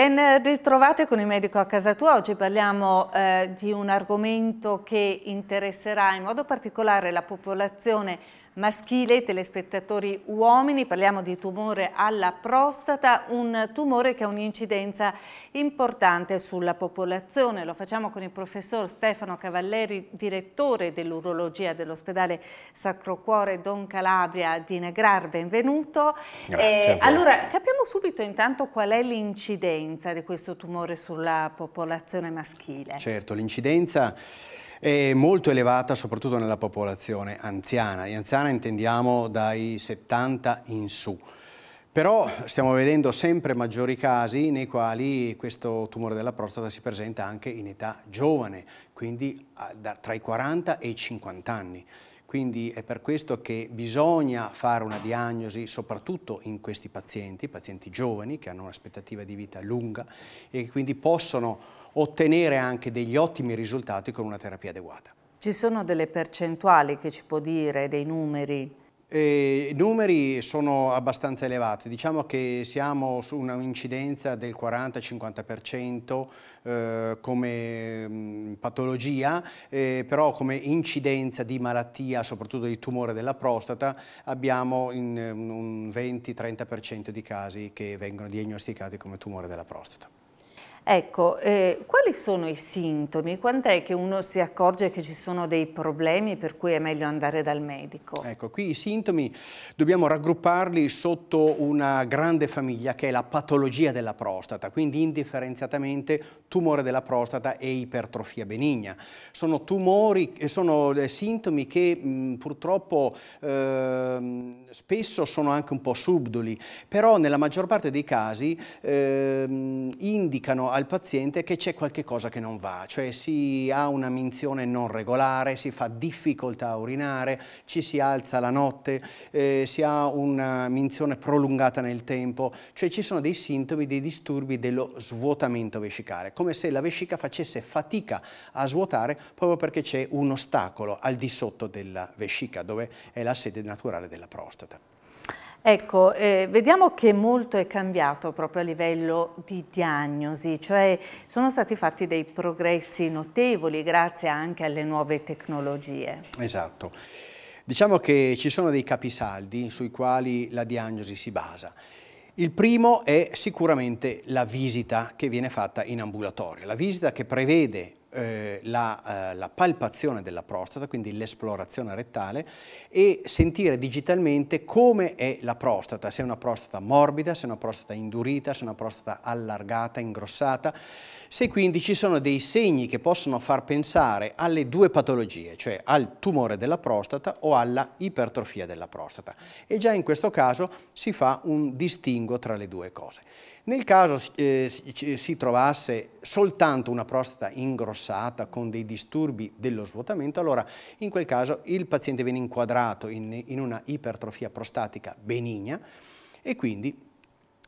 Ben ritrovate con il medico a casa tua. Oggi parliamo eh, di un argomento che interesserà in modo particolare la popolazione maschile, telespettatori uomini, parliamo di tumore alla prostata, un tumore che ha un'incidenza importante sulla popolazione. Lo facciamo con il professor Stefano Cavalleri, direttore dell'urologia dell'ospedale Sacro Cuore Don Calabria di Negrar, benvenuto. Grazie eh, allora, capiamo subito intanto qual è l'incidenza di questo tumore sulla popolazione maschile. Certo, l'incidenza è molto elevata soprattutto nella popolazione anziana, e anziana intendiamo dai 70 in su. Però stiamo vedendo sempre maggiori casi nei quali questo tumore della prostata si presenta anche in età giovane, quindi tra i 40 e i 50 anni. Quindi è per questo che bisogna fare una diagnosi soprattutto in questi pazienti, pazienti giovani che hanno un'aspettativa di vita lunga e che quindi possono ottenere anche degli ottimi risultati con una terapia adeguata. Ci sono delle percentuali che ci può dire, dei numeri? Eh, I numeri sono abbastanza elevati, diciamo che siamo su un'incidenza del 40-50% eh, come mh, mm, patologia, eh, però come incidenza di malattia, soprattutto di tumore della prostata, abbiamo in, mm, un 20-30% di casi che vengono diagnosticati come tumore della prostata. Ecco, eh, quali sono i sintomi? Quant'è che uno si accorge che ci sono dei problemi per cui è meglio andare dal medico? Ecco, qui i sintomi dobbiamo raggrupparli sotto una grande famiglia che è la patologia della prostata, quindi indifferenziatamente tumore della prostata e ipertrofia benigna. Sono tumori, e sono eh, sintomi che mh, purtroppo eh, spesso sono anche un po' subdoli, però nella maggior parte dei casi eh, indicano al paziente che c'è qualche cosa che non va, cioè si ha una minzione non regolare, si fa difficoltà a urinare, ci si alza la notte, eh, si ha una minzione prolungata nel tempo, cioè ci sono dei sintomi, dei disturbi dello svuotamento vescicale come se la vescica facesse fatica a svuotare proprio perché c'è un ostacolo al di sotto della vescica, dove è la sede naturale della prostata. Ecco, eh, vediamo che molto è cambiato proprio a livello di diagnosi, cioè sono stati fatti dei progressi notevoli grazie anche alle nuove tecnologie. Esatto. Diciamo che ci sono dei capisaldi sui quali la diagnosi si basa. Il primo è sicuramente la visita che viene fatta in ambulatorio, la visita che prevede eh, la, eh, la, palpazione della prostata, quindi l'esplorazione rettale e sentire digitalmente come è la prostata, se è una prostata morbida, se è una prostata indurita, se è una prostata allargata, ingrossata, se quindi ci sono dei segni che possono far pensare alle due patologie, cioè al tumore della prostata o alla ipertrofia della prostata. E già in questo caso si fa un distinguo tra le due cose. Nel caso eh, si trovasse soltanto una prostata ingrossata con dei disturbi dello svuotamento, allora in quel caso il paziente viene inquadrato in, in una ipertrofia prostatica benigna e quindi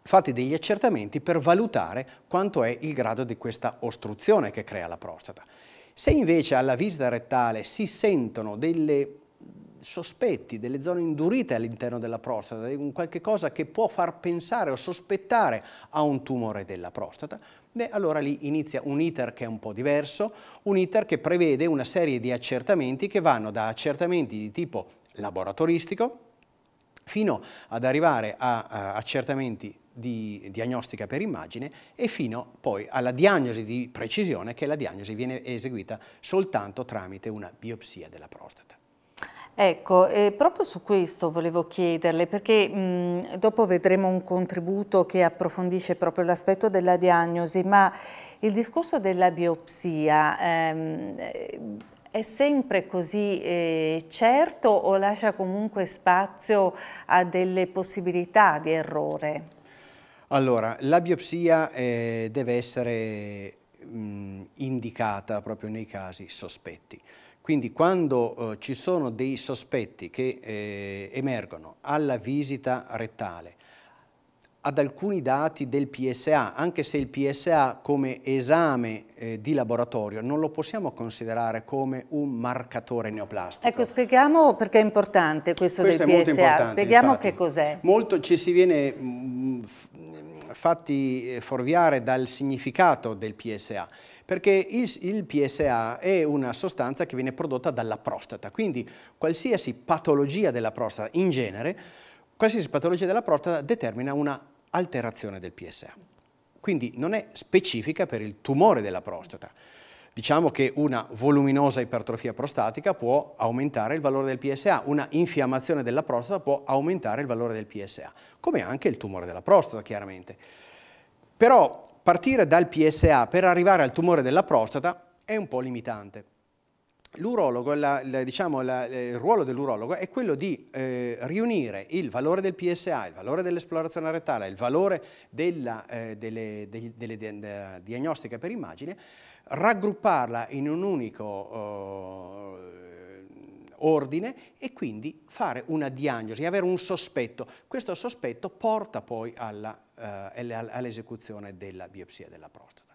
fate degli accertamenti per valutare quanto è il grado di questa ostruzione che crea la prostata. Se invece alla visita rettale si sentono delle sospetti, delle zone indurite all'interno della prostata, un qualche cosa che può far pensare o sospettare a un tumore della prostata, beh, allora lì inizia un iter che è un po' diverso, un iter che prevede una serie di accertamenti che vanno da accertamenti di tipo laboratoristico fino ad arrivare a, a accertamenti di diagnostica per immagine e fino poi alla diagnosi di precisione che la diagnosi viene eseguita soltanto tramite una biopsia della prostata. Ecco, eh, proprio su questo volevo chiederle, perché mh, dopo vedremo un contributo che approfondisce proprio l'aspetto della diagnosi, ma il discorso della biopsia ehm, è sempre così eh, certo o lascia comunque spazio a delle possibilità di errore? Allora, la biopsia eh, deve essere mh, indicata proprio nei casi sospetti. Quindi quando eh, ci sono dei sospetti che eh, emergono alla visita rettale, ad alcuni dati del PSA, anche se il PSA come esame eh, di laboratorio non lo possiamo considerare come un marcatore neoplastico. Ecco, spieghiamo perché è importante questo, questo del PSA, spieghiamo infatti. che cos'è. Molto ci si viene mh, mm, fatti eh, forviare dal significato del PSA, perché il, il PSA è una sostanza che viene prodotta dalla prostata, quindi qualsiasi patologia della prostata in genere, qualsiasi patologia della prostata determina una alterazione del PSA. Quindi non è specifica per il tumore della prostata. Diciamo che una voluminosa ipertrofia prostatica può aumentare il valore del PSA, una infiammazione della prostata può aumentare il valore del PSA, come anche il tumore della prostata chiaramente. Però partire dal PSA per arrivare al tumore della prostata è un po' limitante. L'urologo, diciamo, eh, il ruolo dell'urologo è quello di eh, riunire il valore del PSA, il valore dell'esplorazione retale, il valore della, eh, delle, delle, delle, delle diagnostiche per immagine, raggrupparla in un unico eh, ordine e quindi fare una diagnosi, avere un sospetto. Questo sospetto porta poi eh, all'esecuzione della biopsia della prostata.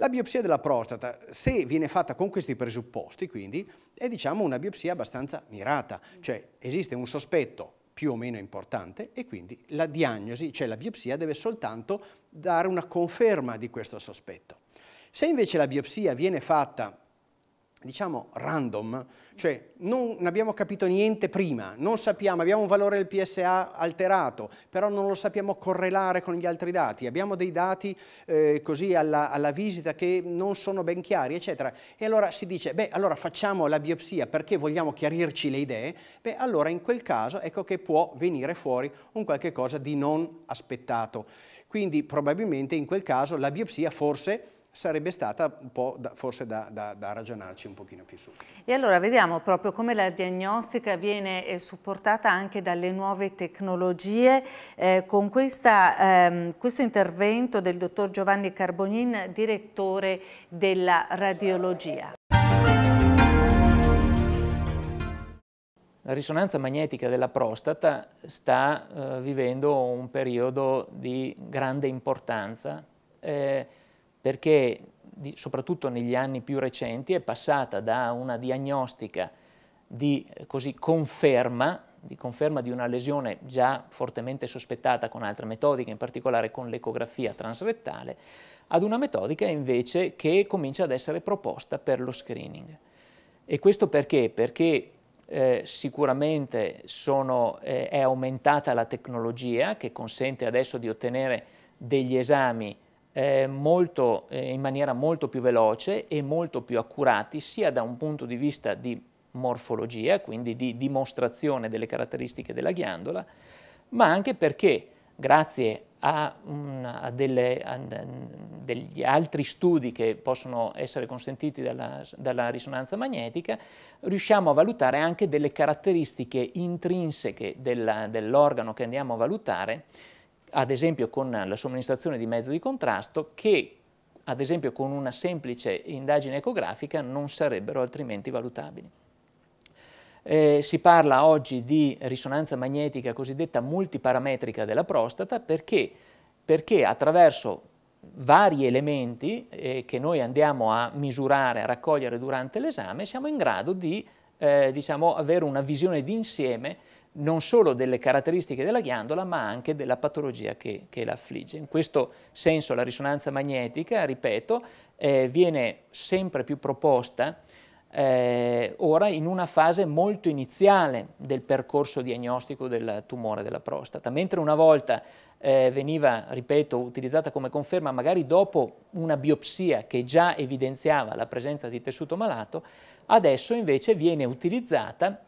La biopsia della prostata, se viene fatta con questi presupposti, quindi, è diciamo una biopsia abbastanza mirata, cioè esiste un sospetto più o meno importante e quindi la diagnosi, cioè la biopsia, deve soltanto dare una conferma di questo sospetto. Se invece la biopsia viene fatta, diciamo, random, cioè non abbiamo capito niente prima, non sappiamo, abbiamo un valore del PSA alterato, però non lo sappiamo correlare con gli altri dati, abbiamo dei dati eh, così alla, alla visita che non sono ben chiari, eccetera. E allora si dice, beh, allora facciamo la biopsia perché vogliamo chiarirci le idee, beh, allora in quel caso ecco che può venire fuori un qualche cosa di non aspettato. Quindi probabilmente in quel caso la biopsia forse sarebbe stata un po' da, forse da, da, da, ragionarci un pochino più su. E allora vediamo proprio come la diagnostica viene eh, supportata anche dalle nuove tecnologie. Eh, con questa, ehm, questo intervento del dottor Giovanni Carbonin, direttore della radiologia. La risonanza magnetica della prostata sta eh, vivendo un periodo di grande importanza. Eh, perché soprattutto negli anni più recenti è passata da una diagnostica di eh, così, conferma, di conferma di una lesione già fortemente sospettata con altre metodiche, in particolare con l'ecografia transrettale, ad una metodica invece che comincia ad essere proposta per lo screening. E questo perché? Perché eh, sicuramente sono, eh, è aumentata la tecnologia che consente adesso di ottenere degli esami eh, molto, eh, in maniera molto più veloce e molto più accurati sia da un punto di vista di morfologia, quindi di dimostrazione delle caratteristiche della ghiandola, ma anche perché grazie a, una, a, delle, a, degli altri studi che possono essere consentiti dalla, dalla, risonanza magnetica, riusciamo a valutare anche delle caratteristiche intrinseche dell'organo che andiamo a valutare ad esempio con la somministrazione di mezzo di contrasto che ad esempio con una semplice indagine ecografica non sarebbero altrimenti valutabili. Eh, si parla oggi di risonanza magnetica cosiddetta multiparametrica della prostata perché, perché attraverso vari elementi eh, che noi andiamo a misurare, a raccogliere durante l'esame, siamo in grado di eh, diciamo, avere una visione d'insieme non solo delle caratteristiche della ghiandola ma anche della patologia che, che la In questo senso la risonanza magnetica, ripeto, eh, viene sempre più proposta eh, ora in una fase molto iniziale del percorso diagnostico del tumore della prostata, mentre una volta eh, veniva, ripeto, utilizzata come conferma magari dopo una biopsia che già evidenziava la presenza di tessuto malato, adesso invece viene utilizzata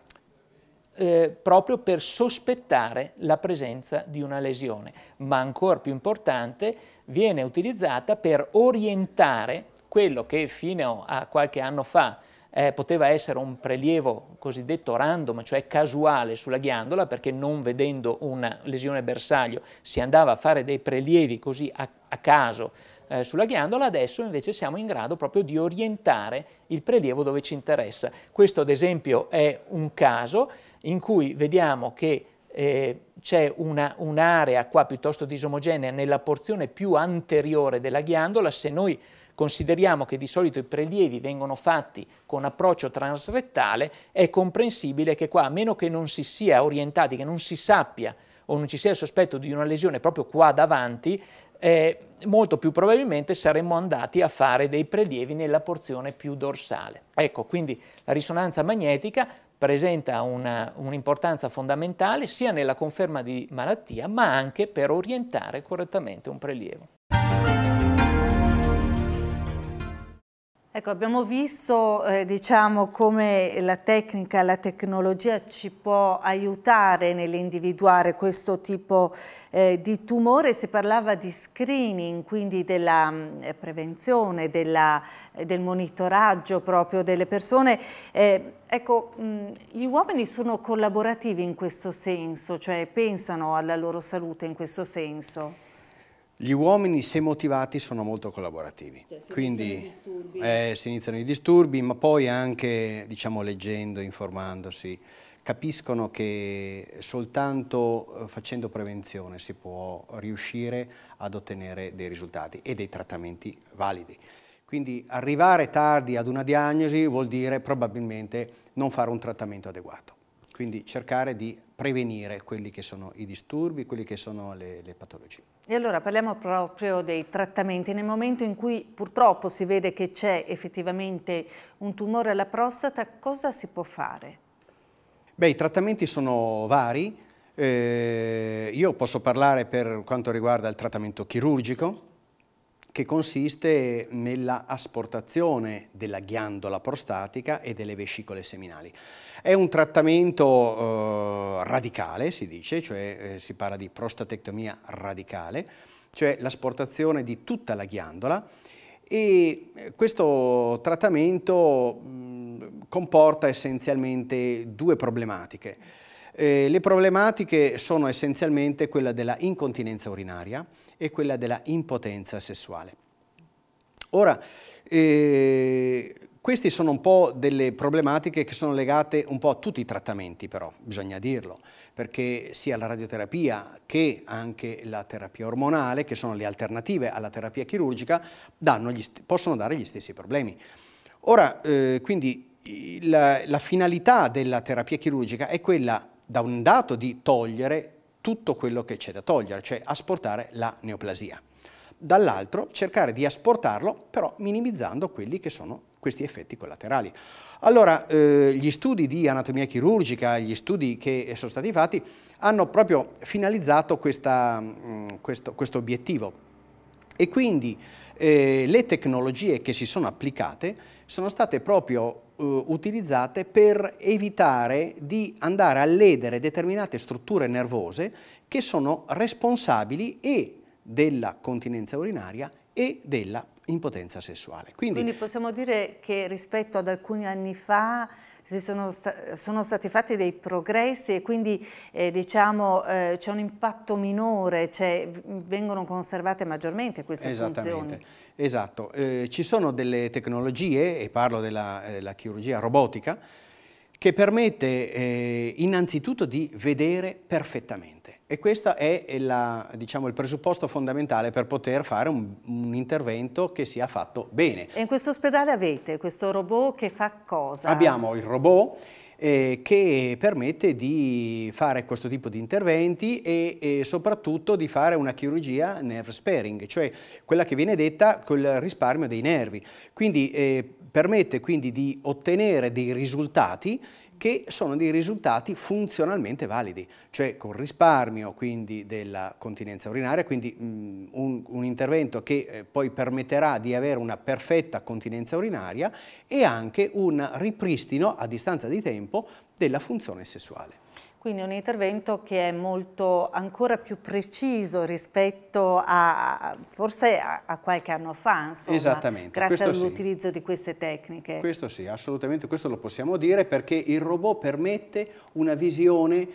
eh, proprio per sospettare la presenza di una lesione, ma ancora più importante viene utilizzata per orientare quello che fino a qualche anno fa eh, poteva essere un prelievo cosiddetto random, cioè casuale sulla ghiandola, perché non vedendo una lesione bersaglio si andava a fare dei prelievi così a, a caso eh, sulla ghiandola, adesso invece siamo in grado proprio di orientare il prelievo dove ci interessa. Questo ad esempio è un caso in cui vediamo che eh, c'è un'area un qua piuttosto disomogenea nella porzione più anteriore della ghiandola, se noi consideriamo che di solito i prelievi vengono fatti con approccio transrettale, è comprensibile che qua, a meno che non si sia orientati, che non si sappia o non ci sia il sospetto di una lesione proprio qua davanti, eh, molto più probabilmente saremmo andati a fare dei prelievi nella porzione più dorsale. Ecco, quindi la risonanza magnetica presenta eh, un'importanza un fondamentale sia nella conferma di malattia ma anche per orientare correttamente un prelievo. Ecco, abbiamo visto eh, diciamo, come la tecnica, la tecnologia ci può aiutare nell'individuare questo tipo eh, di tumore. Si parlava di screening, quindi della eh, prevenzione, della, eh, del monitoraggio proprio delle persone. Eh, ecco, mh, mm, gli uomini sono collaborativi in questo senso, cioè pensano alla loro salute in questo senso? Gli uomini, se motivati, sono molto collaborativi. Cioè, si Quindi iniziano eh, si iniziano i disturbi, ma poi anche, diciamo, leggendo, informandosi, capiscono che soltanto eh, facendo prevenzione si può riuscire ad ottenere dei risultati e dei trattamenti validi. Quindi arrivare tardi ad una diagnosi vuol dire probabilmente non fare un trattamento adeguato. Quindi cercare di prevenire quelli che sono i disturbi, quelli che sono le, le patologie. E allora parliamo proprio dei trattamenti. Nel momento in cui purtroppo si vede che c'è effettivamente un tumore alla prostata, cosa si può fare? Beh, i trattamenti sono vari. Eh, io posso parlare per quanto riguarda il trattamento chirurgico, che consiste nella asportazione della ghiandola prostatica e delle vescicole seminali. È un trattamento eh, radicale, si dice, cioè eh, si parla di prostatectomia radicale, cioè l'asportazione di tutta la ghiandola e eh, questo trattamento mh, mm, comporta essenzialmente due problematiche. Eh, le problematiche sono essenzialmente quella della incontinenza urinaria e quella della impotenza sessuale. Ora, eh, queste sono un po' delle problematiche che sono legate un po' a tutti i trattamenti però, bisogna dirlo, perché sia la radioterapia che anche la terapia ormonale, che sono le alternative alla terapia chirurgica, gli, possono dare gli stessi problemi. Ora, eh, quindi la, la finalità della terapia chirurgica è quella da un dato di togliere tutto quello che c'è da togliere, cioè asportare la neoplasia. Dall'altro cercare di asportarlo però minimizzando quelli che sono questi effetti collaterali. Allora, eh, gli studi di anatomia chirurgica, gli studi che sono stati fatti, hanno proprio finalizzato questa, mh, mm, questo, questo, obiettivo. E quindi eh, le tecnologie che si sono applicate sono state proprio uh, utilizzate per evitare di andare a ledere determinate strutture nervose che sono responsabili e della continenza urinaria e della impotenza sessuale. Quindi, Quindi possiamo dire che rispetto ad alcuni anni fa sono, sta sono, stati fatti dei progressi e quindi eh, diciamo, eh, c'è un impatto minore, cioè, vengono conservate maggiormente queste funzioni. Esatto, eh, ci sono delle tecnologie, e parlo della eh, chirurgia robotica, che permette eh, innanzitutto di vedere perfettamente. E questo è la, diciamo, il presupposto fondamentale per poter fare un, un, intervento che sia fatto bene. E in questo ospedale avete questo robot che fa cosa? Abbiamo il robot eh, che permette di fare questo tipo di interventi e, e, soprattutto di fare una chirurgia nerve sparing, cioè quella che viene detta col risparmio dei nervi. Quindi eh, permette quindi di ottenere dei risultati che sono dei risultati funzionalmente validi, cioè con risparmio quindi della continenza urinaria, quindi un, un, intervento che eh, poi permetterà di avere una perfetta continenza urinaria e anche un ripristino a distanza di tempo della funzione sessuale. Quindi un intervento che è molto ancora più preciso rispetto a forse a, a qualche anno fa, insomma, Esattamente. grazie all'utilizzo sì. di queste tecniche. Questo sì, assolutamente, questo lo possiamo dire perché il robot permette una visione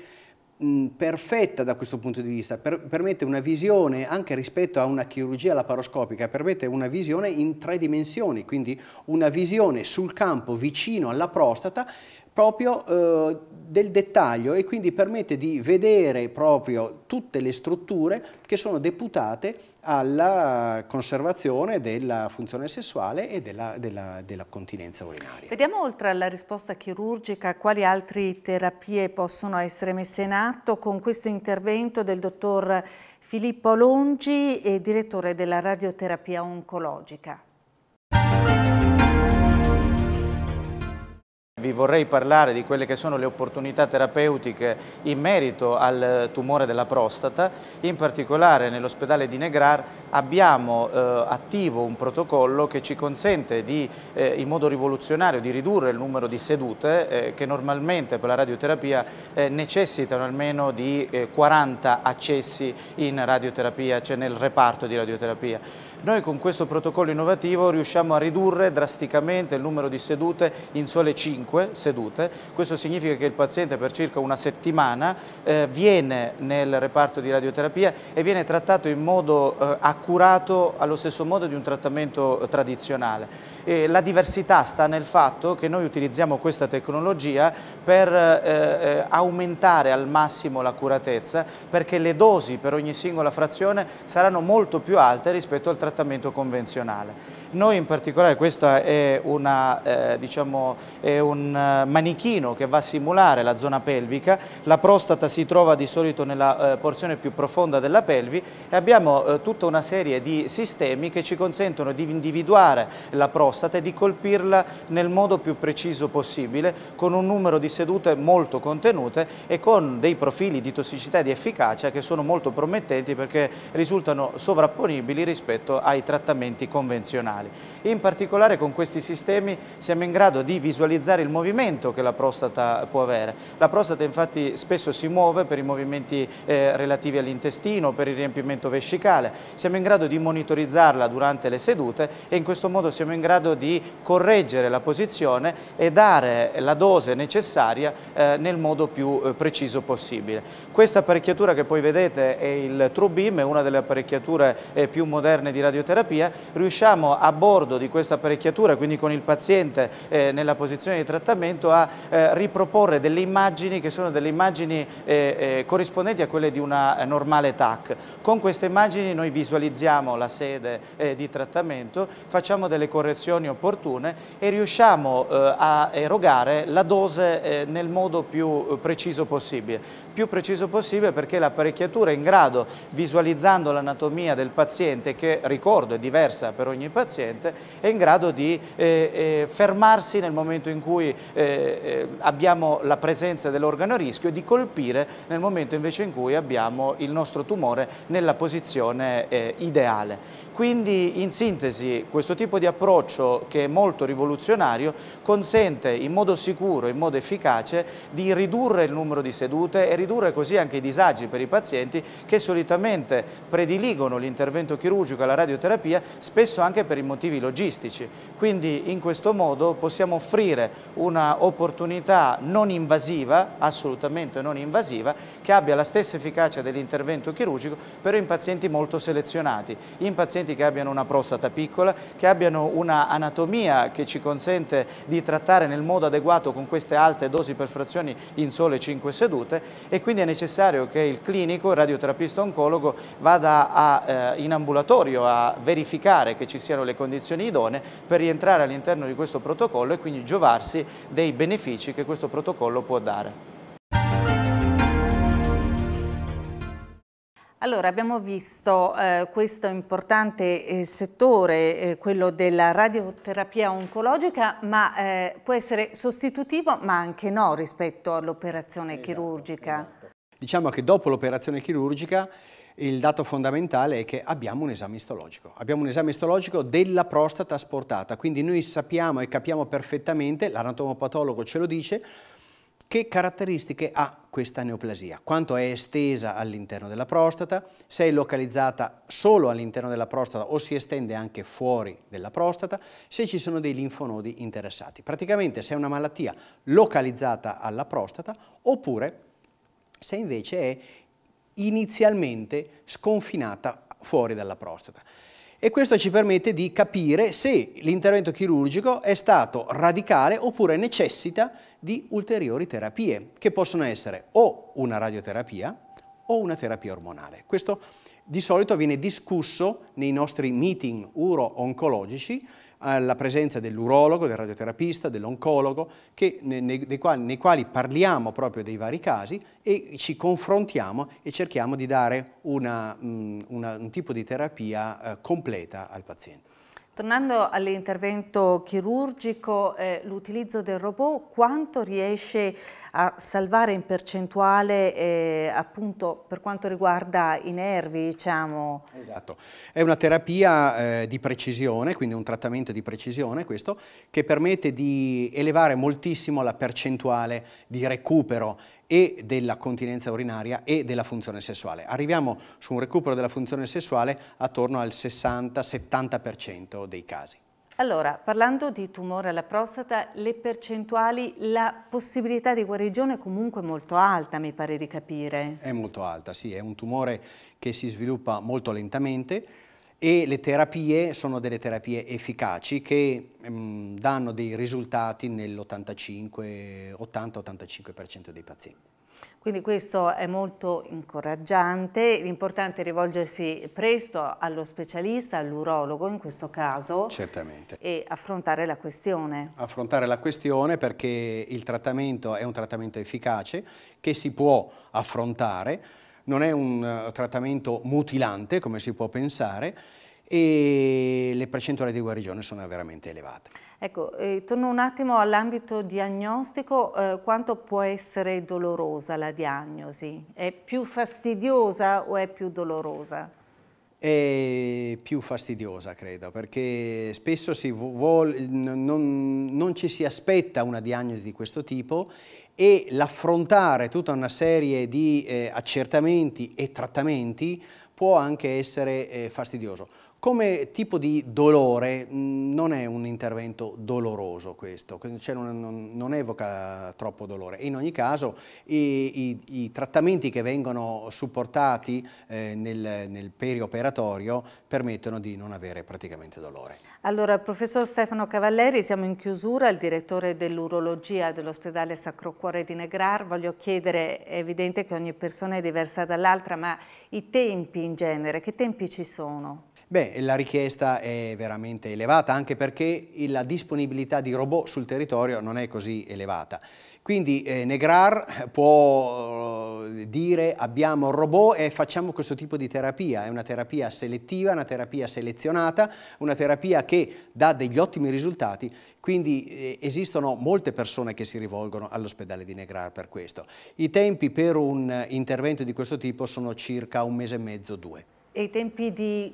perfetta da questo punto di vista, per, permette una visione anche rispetto a una chirurgia laparoscopica, permette una visione in tre dimensioni, quindi una visione sul campo vicino alla prostata proprio eh, del dettaglio e quindi permette di vedere proprio tutte le strutture che sono deputate alla conservazione della funzione sessuale e della, della, della continenza urinaria. Vediamo oltre alla risposta chirurgica quali altre terapie possono essere messe in atto con questo intervento del dottor Filippo Longi, direttore della radioterapia oncologica. vi vorrei parlare di quelle che sono le opportunità terapeutiche in merito al tumore della prostata. In particolare nell'ospedale di Negrar abbiamo eh, attivo un protocollo che ci consente di, eh, in modo rivoluzionario di ridurre il numero di sedute eh, che normalmente per la radioterapia eh, necessitano almeno di 40 eh, accessi in radioterapia, cioè nel reparto di radioterapia. Noi con questo protocollo innovativo riusciamo a ridurre drasticamente il numero di sedute in sole 5 sedute, questo significa che il paziente per circa una settimana eh, viene nel reparto di radioterapia e viene trattato in modo eh, accurato allo stesso modo di un trattamento eh, tradizionale. Eh, la diversità sta nel fatto che noi utilizziamo questa tecnologia per eh, eh, aumentare al massimo l'accuratezza perché le dosi per ogni singola frazione saranno molto più alte rispetto al trattamento convenzionale. Noi in particolare questo è, una, eh, diciamo, è un eh, manichino che va a simulare la zona pelvica, la prostata si trova di solito nella eh, porzione più profonda della pelvi e abbiamo tutta una serie di sistemi che ci consentono di individuare la prostata aerostat e di colpirla nel modo più preciso possibile con un numero di sedute molto contenute e con dei profili di tossicità e di efficacia che sono molto promettenti perché risultano sovrapponibili rispetto ai trattamenti convenzionali. In particolare con questi sistemi siamo in grado di visualizzare il movimento che la prostata può avere. La prostata infatti spesso si muove per i movimenti eh, relativi all'intestino, per il riempimento vescicale. Siamo in grado di monitorizzarla durante le sedute e in questo modo siamo in grado grado di correggere la posizione e dare la dose necessaria eh, nel modo più eh, preciso possibile. Questa apparecchiatura che poi vedete è il True Beam, è una delle apparecchiature eh, più moderne di radioterapia. Riusciamo a bordo di questa apparecchiatura, quindi con il paziente eh, nella posizione di trattamento, a eh, riproporre delle immagini che sono delle immagini eh, corrispondenti a quelle di una normale TAC. Con queste immagini noi visualizziamo la sede di trattamento, facciamo delle correzioni indicazioni opportune e riusciamo eh, a erogare la dose eh, nel modo più eh, preciso possibile. Più preciso possibile perché l'apparecchiatura è in grado, visualizzando l'anatomia del paziente, che ricordo è diversa per ogni paziente, è in grado di eh, eh fermarsi nel momento in cui eh, abbiamo la presenza dell'organo a rischio e di colpire nel momento invece in cui abbiamo il nostro tumore nella posizione ideale. Quindi in sintesi questo tipo di approccio che è molto rivoluzionario consente in modo sicuro, in modo efficace di ridurre il numero di sedute e ridurre così anche i disagi per i pazienti che solitamente prediligono l'intervento chirurgico e la radioterapia spesso anche per i motivi logistici. Quindi in questo modo possiamo offrire un'opportunità non invasiva, assolutamente non invasiva, che abbia la stessa efficacia dell'intervento chirurgico però in pazienti molto selezionati, in pazienti pazienti che abbiano una prostata piccola, che abbiano una anatomia che ci consente di trattare nel modo adeguato con queste alte dosi perfrazioni in sole 5 sedute e quindi è necessario che il clinico, il radioterapista oncologo vada a, eh, in ambulatorio a verificare che ci siano le condizioni idonee per rientrare all'interno di questo protocollo e quindi giovarsi dei benefici che questo protocollo può dare. Allora, abbiamo visto eh, questo importante eh, settore, eh, quello della radioterapia oncologica, ma eh, può essere sostitutivo, ma anche no rispetto all'operazione esatto, chirurgica. Esatto. Diciamo che dopo l'operazione chirurgica il dato fondamentale è che abbiamo un esame istologico. Abbiamo un esame istologico della prostata asportata, quindi noi sappiamo e capiamo perfettamente, l'anatomopatologo ce lo dice, che caratteristiche ha questa neoplasia? Quanto è estesa all'interno della prostata? Se è localizzata solo all'interno della prostata o si estende anche fuori della prostata? Se ci sono dei linfonodi interessati? Praticamente se è una malattia localizzata alla prostata oppure se invece è inizialmente sconfinata fuori dalla prostata e questo ci permette di capire se l'intervento chirurgico è stato radicale oppure necessita di ulteriori terapie che possono essere o una radioterapia o una terapia ormonale. Questo di solito viene discusso nei nostri meeting uro-oncologici alla presenza dell'urologo, del radioterapista, dell'oncologo, nei, quali, nei quali parliamo proprio dei vari casi e ci confrontiamo e cerchiamo di dare una, mm, una, un tipo di terapia eh, completa al paziente. Tornando all'intervento chirurgico, eh, l'utilizzo del robot quanto riesce a salvare in percentuale eh, appunto per quanto riguarda i nervi? Diciamo? Esatto, è una terapia eh, di precisione, quindi un trattamento di precisione questo, che permette di elevare moltissimo la percentuale di recupero e della continenza urinaria e della funzione sessuale. Arriviamo su un recupero della funzione sessuale attorno al 60-70% dei casi. Allora, parlando di tumore alla prostata, le percentuali, la possibilità di guarigione è comunque molto alta, mi pare di capire. È molto alta, sì, è un tumore che si sviluppa molto lentamente, e le terapie sono delle terapie efficaci che mh, mm, danno dei risultati nell'85, 80 85 dei pazienti. Quindi questo è molto incoraggiante, l'importante è rivolgersi presto allo specialista, all'urologo in questo caso. Certamente. E affrontare la questione. Affrontare la questione perché il trattamento è un trattamento efficace che si può affrontare non è un eh, trattamento mutilante come si può pensare e le percentuali di guarigione sono veramente elevate. Ecco, eh, torno un attimo all'ambito diagnostico, eh, quanto può essere dolorosa la diagnosi? È più fastidiosa o è più dolorosa? è più fastidiosa, credo, perché spesso vuole, non, non, ci si aspetta una diagnosi di questo tipo e l'affrontare tutta una serie di eh, accertamenti e trattamenti può anche essere eh, fastidioso. Come tipo di dolore mm, non è un intervento doloroso questo, cioè non, non, non, evoca troppo dolore. In ogni caso i, i, i trattamenti che vengono supportati eh, nel, nel, perioperatorio permettono di non avere praticamente dolore. Allora, professor Stefano Cavalleri, siamo in chiusura, il direttore dell'urologia dell'ospedale Sacro Cuore di Negrar. Voglio chiedere, è evidente che ogni persona è diversa dall'altra, ma i tempi in genere, che tempi ci sono? Beh, la richiesta è veramente elevata anche perché la disponibilità di robot sul territorio non è così elevata. Quindi eh, Negrar può eh, dire abbiamo robot e facciamo questo tipo di terapia, è una terapia selettiva, una terapia selezionata, una terapia che dà degli ottimi risultati, quindi eh, esistono molte persone che si rivolgono all'ospedale di Negrar per questo. I tempi per un intervento di questo tipo sono circa un mese e mezzo, due. E i tempi di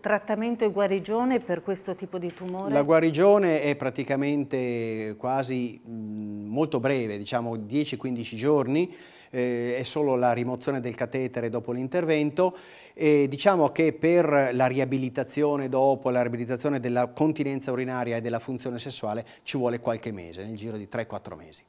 trattamento e guarigione per questo tipo di tumore? La guarigione è praticamente quasi molto breve, diciamo 10-15 giorni, eh, è solo la rimozione del catetere dopo l'intervento e diciamo che per la riabilitazione dopo, la riabilitazione della continenza urinaria e della funzione sessuale ci vuole qualche mese, nel giro di 3-4 mesi.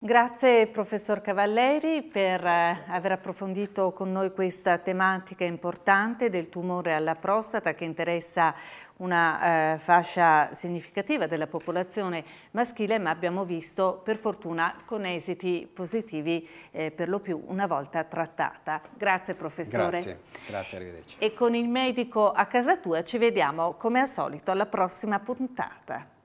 Grazie professor Cavalleri per eh, aver approfondito con noi questa tematica importante del tumore alla prostata che interessa una eh, fascia significativa della popolazione maschile ma abbiamo visto per fortuna con esiti positivi eh, per lo più una volta trattata. Grazie professore. Grazie, grazie, arrivederci. E con il medico a casa tua ci vediamo come al solito alla prossima puntata.